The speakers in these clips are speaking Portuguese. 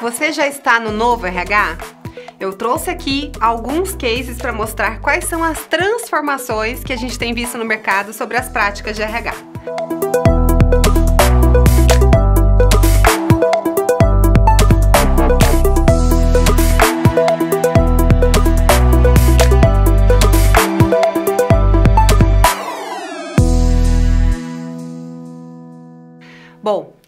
Você já está no novo RH? Eu trouxe aqui alguns cases para mostrar quais são as transformações que a gente tem visto no mercado sobre as práticas de RH.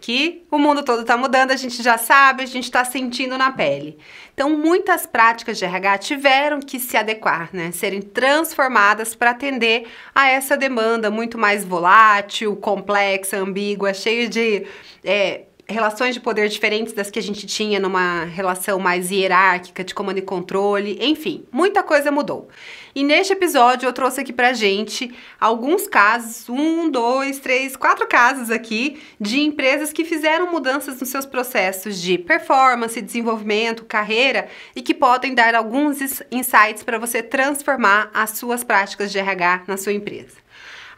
que o mundo todo está mudando, a gente já sabe, a gente está sentindo na pele. Então, muitas práticas de RH tiveram que se adequar, né? serem transformadas para atender a essa demanda muito mais volátil, complexa, ambígua, cheia de é, relações de poder diferentes das que a gente tinha numa relação mais hierárquica, de comando e controle, enfim, muita coisa mudou. E neste episódio eu trouxe aqui pra gente alguns casos, um, dois, três, quatro casos aqui de empresas que fizeram mudanças nos seus processos de performance, desenvolvimento, carreira e que podem dar alguns insights para você transformar as suas práticas de RH na sua empresa.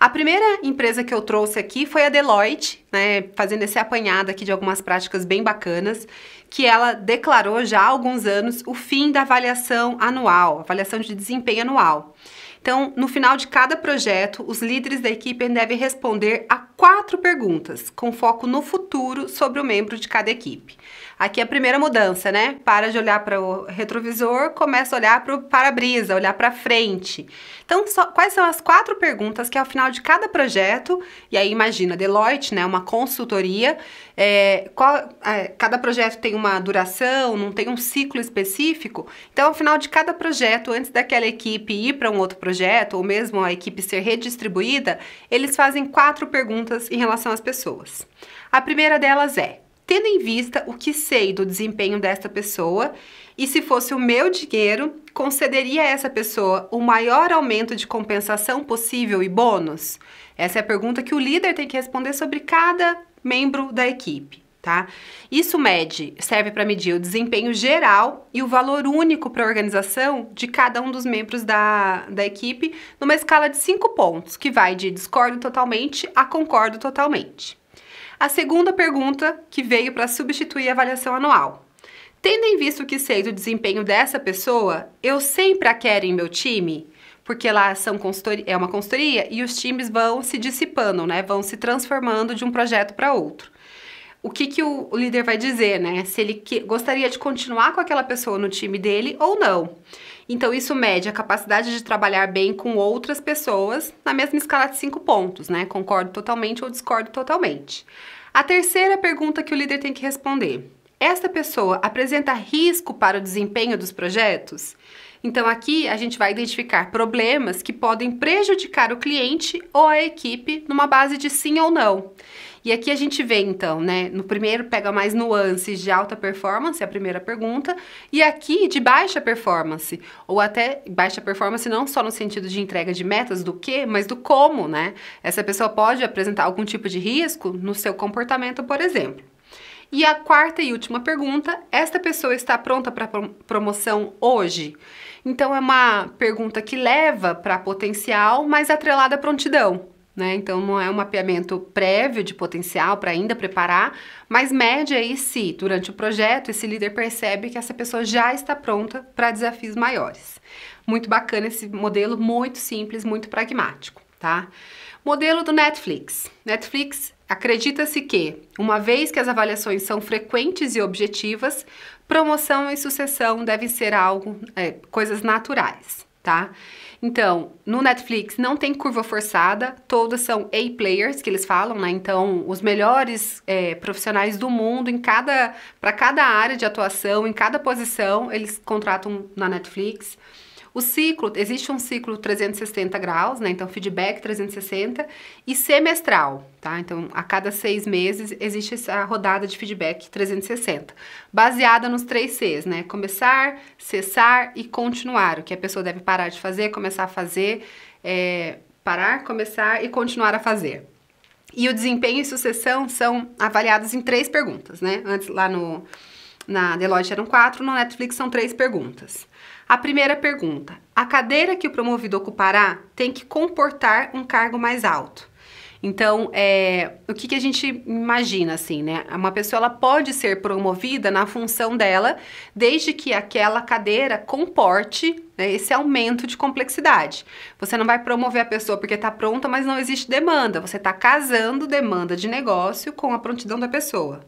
A primeira empresa que eu trouxe aqui foi a Deloitte, né, fazendo esse apanhado aqui de algumas práticas bem bacanas, que ela declarou já há alguns anos o fim da avaliação anual, avaliação de desempenho anual. Então, no final de cada projeto, os líderes da equipe devem responder a quatro perguntas, com foco no futuro sobre o membro de cada equipe. Aqui é a primeira mudança, né? Para de olhar para o retrovisor, começa a olhar para o para-brisa, olhar para frente. Então, só, quais são as quatro perguntas que ao é final de cada projeto, e aí imagina, Deloitte, né, uma consultoria, é, qual, é, cada projeto tem uma duração, não tem um ciclo específico. Então, ao é final de cada projeto, antes daquela equipe ir para um outro projeto, ou mesmo a equipe ser redistribuída, eles fazem quatro perguntas em relação às pessoas. A primeira delas é: tendo em vista o que sei do desempenho desta pessoa e se fosse o meu dinheiro, concederia a essa pessoa o maior aumento de compensação possível e bônus? Essa é a pergunta que o líder tem que responder sobre cada membro da equipe. Tá? Isso mede, serve para medir o desempenho geral e o valor único para a organização de cada um dos membros da, da equipe numa escala de cinco pontos, que vai de discordo totalmente a concordo totalmente. A segunda pergunta que veio para substituir a avaliação anual. Tendo em o que sei do desempenho dessa pessoa, eu sempre a quero em meu time? Porque lá são é uma consultoria e os times vão se dissipando, né? Vão se transformando de um projeto para outro. O que, que o líder vai dizer, né? Se ele que, gostaria de continuar com aquela pessoa no time dele ou não. Então, isso mede a capacidade de trabalhar bem com outras pessoas na mesma escala de cinco pontos, né? Concordo totalmente ou discordo totalmente. A terceira pergunta que o líder tem que responder: esta pessoa apresenta risco para o desempenho dos projetos? Então, aqui a gente vai identificar problemas que podem prejudicar o cliente ou a equipe numa base de sim ou não. E aqui a gente vê, então, né? No primeiro pega mais nuances de alta performance, é a primeira pergunta, e aqui de baixa performance, ou até baixa performance não só no sentido de entrega de metas, do que, mas do como, né? Essa pessoa pode apresentar algum tipo de risco no seu comportamento, por exemplo. E a quarta e última pergunta: esta pessoa está pronta para promoção hoje? Então, é uma pergunta que leva para potencial, mas atrelada à prontidão. Né? Então, não é um mapeamento prévio de potencial para ainda preparar, mas mede aí se, durante o projeto, esse líder percebe que essa pessoa já está pronta para desafios maiores. Muito bacana esse modelo, muito simples, muito pragmático, tá? Modelo do Netflix. Netflix acredita-se que, uma vez que as avaliações são frequentes e objetivas, promoção e sucessão devem ser algo, é, coisas naturais tá? Então, no Netflix não tem curva forçada, todas são A-players que eles falam, né? Então, os melhores é, profissionais do mundo em cada para cada área de atuação, em cada posição, eles contratam na Netflix. O ciclo, existe um ciclo 360 graus, né? Então, feedback 360 e semestral, tá? Então, a cada seis meses existe essa rodada de feedback 360, baseada nos três Cs, né? Começar, cessar e continuar. O que a pessoa deve parar de fazer, começar a fazer, é, parar, começar e continuar a fazer. E o desempenho e sucessão são avaliados em três perguntas, né? Antes lá no na Deloitte eram quatro, no Netflix são três perguntas. A primeira pergunta: a cadeira que o promovido ocupará tem que comportar um cargo mais alto. Então, é, o que, que, a gente imagina, assim, né? Uma pessoa ela pode ser promovida na função dela, desde que aquela cadeira comporte né, esse aumento de complexidade. Você não vai promover a pessoa porque está pronta, mas não existe demanda. Você está casando demanda de negócio com a prontidão da pessoa.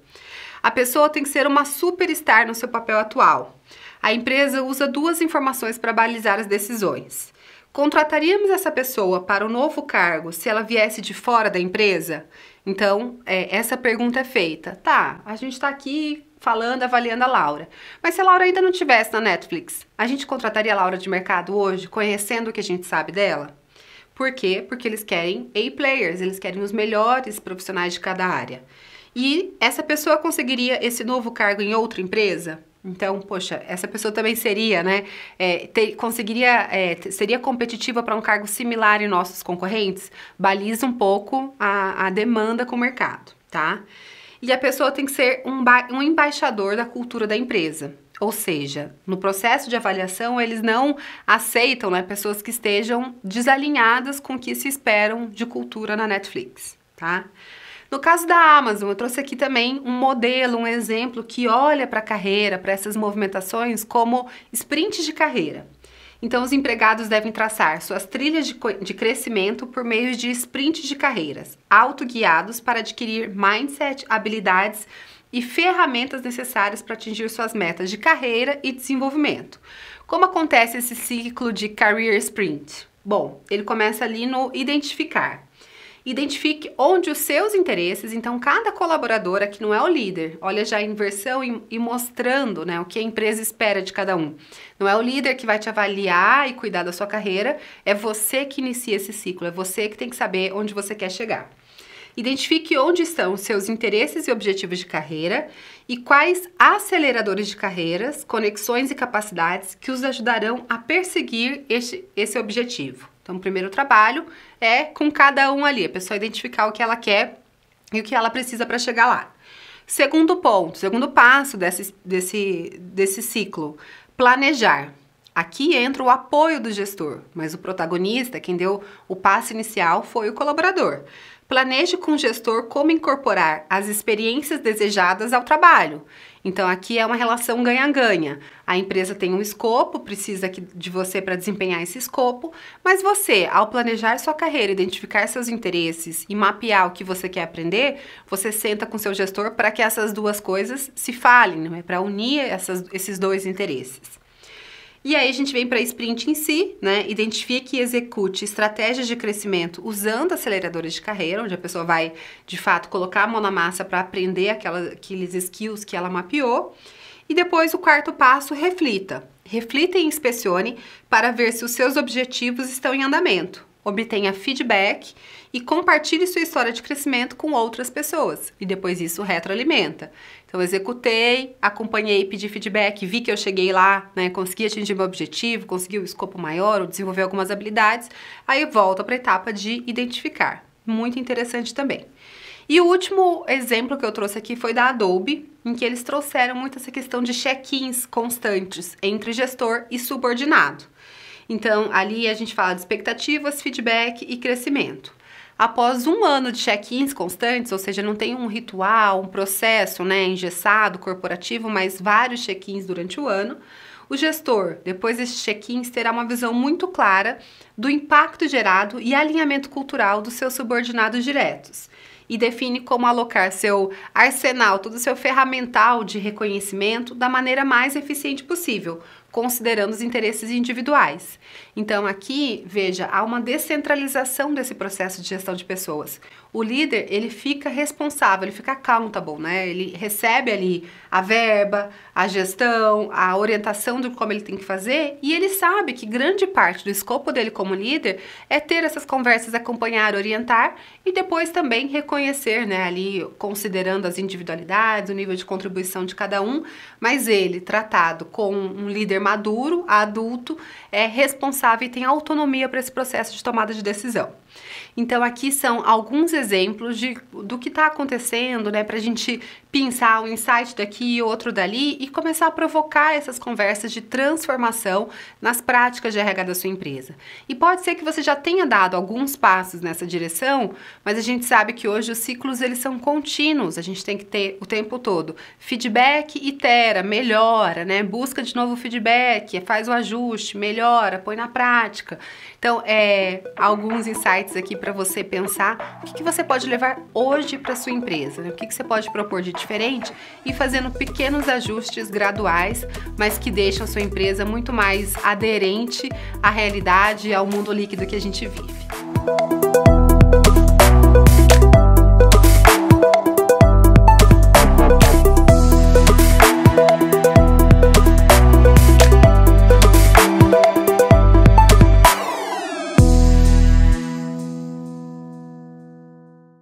A pessoa tem que ser uma superstar no seu papel atual. A empresa usa duas informações para balizar as decisões. Contrataríamos essa pessoa para o um novo cargo se ela viesse de fora da empresa? Então, é, essa pergunta é feita. Tá, a gente está aqui falando, avaliando a Laura. Mas se a Laura ainda não tivesse na Netflix, a gente contrataria a Laura de mercado hoje, conhecendo o que a gente sabe dela? Por quê? Porque eles querem A-players, eles querem os melhores profissionais de cada área. E essa pessoa conseguiria esse novo cargo em outra empresa? Então, poxa, essa pessoa também seria, né? É, ter, conseguiria, é, ter, seria competitiva para um cargo similar em nossos concorrentes? Baliza um pouco a, a demanda com o mercado, tá? E a pessoa tem que ser um, um embaixador da cultura da empresa. Ou seja, no processo de avaliação, eles não aceitam né, pessoas que estejam desalinhadas com o que se esperam de cultura na Netflix, tá? No caso da Amazon, eu trouxe aqui também um modelo, um exemplo que olha para a carreira, para essas movimentações, como sprints de carreira. Então, os empregados devem traçar suas trilhas de, de crescimento por meio de sprints de carreiras, autoguiados para adquirir mindset, habilidades e ferramentas necessárias para atingir suas metas de carreira e desenvolvimento. Como acontece esse ciclo de Career Sprint? Bom, ele começa ali no identificar. Identifique onde os seus interesses, então cada colaborador aqui não é o líder, olha já a inversão e, e, mostrando né, o que a empresa espera de cada um. Não é o líder que vai te avaliar e cuidar da sua carreira, é você que inicia esse ciclo, é você que tem que saber onde você quer chegar. Identifique onde estão seus interesses e objetivos de carreira e quais aceleradores de carreiras, conexões e capacidades que os ajudarão a perseguir este, esse objetivo. Então, o primeiro trabalho é com cada um ali, a pessoa identificar o que ela quer e o que ela precisa para chegar lá. Segundo ponto, segundo passo desse, desse, desse ciclo, planejar. Aqui entra o apoio do gestor, mas o protagonista, quem deu o passo inicial, foi o colaborador. Planeje com o gestor como incorporar as experiências desejadas ao trabalho. Então, aqui é uma relação ganha-ganha. A empresa tem um escopo, precisa de você para desempenhar esse escopo, mas você, ao planejar sua carreira, identificar seus interesses e mapear o que você quer aprender, você senta com seu gestor para que essas duas coisas se falem, né? para unir essas, esses dois interesses. E aí a gente vem para a sprint em si, né? Identifique e execute estratégias de crescimento usando aceleradores de carreira, onde a pessoa vai, de fato, colocar a mão na massa para aprender aquela, aqueles skills que ela mapeou. E depois o quarto passo, reflita. Reflita e inspecione para ver se os seus objetivos estão em andamento obtenha feedback e compartilhe sua história de crescimento com outras pessoas. E depois isso retroalimenta. Então, executei, acompanhei, pedi feedback, vi que eu cheguei lá, né, consegui atingir meu objetivo, consegui o um escopo maior ou desenvolver algumas habilidades. Aí volta para a etapa de identificar. Muito interessante também. E o último exemplo que eu trouxe aqui foi da Adobe, em que eles trouxeram muito essa questão de check-ins constantes entre gestor e subordinado. Então, ali a gente fala de expectativas, feedback e crescimento. Após um ano de check-ins constantes, ou seja, não tem um ritual, um processo né, engessado, corporativo, mas vários check-ins durante o ano, o gestor, depois desses check-ins, terá uma visão muito clara do impacto gerado e alinhamento cultural dos seus subordinados diretos e define como alocar seu arsenal, todo o seu ferramental de reconhecimento da maneira mais eficiente possível, considerando os interesses individuais. Então, aqui, veja, há uma descentralização desse processo de gestão de pessoas. O líder, ele fica responsável, ele fica accountable, né? Ele recebe ali a verba, a gestão, a orientação do como ele tem que fazer e ele sabe que grande parte do escopo dele como líder é ter essas conversas, acompanhar, orientar e depois também reconhecer, né, ali considerando as individualidades, o nível de contribuição de cada um, mas ele tratado com um líder maduro, adulto, é responsável e tem autonomia para esse processo de tomada de decisão. Então, aqui são alguns exemplos de, do que está acontecendo, né, para a gente pensar um insight daqui e outro dali e começar a provocar essas conversas de transformação nas práticas de RH da sua empresa. E pode ser que você já tenha dado alguns passos nessa direção, mas a gente sabe que hoje os ciclos eles são contínuos, a gente tem que ter o tempo todo feedback, itera, melhora, né, busca de novo feedback, faz o ajuste, melhora, põe na prática. Então, é, alguns insights insights aqui para você pensar o que, que, você pode levar hoje para sua empresa, né? o que, que você pode propor de diferente e fazendo pequenos ajustes graduais, mas que deixam sua empresa muito mais aderente à realidade e ao mundo líquido que a gente vive.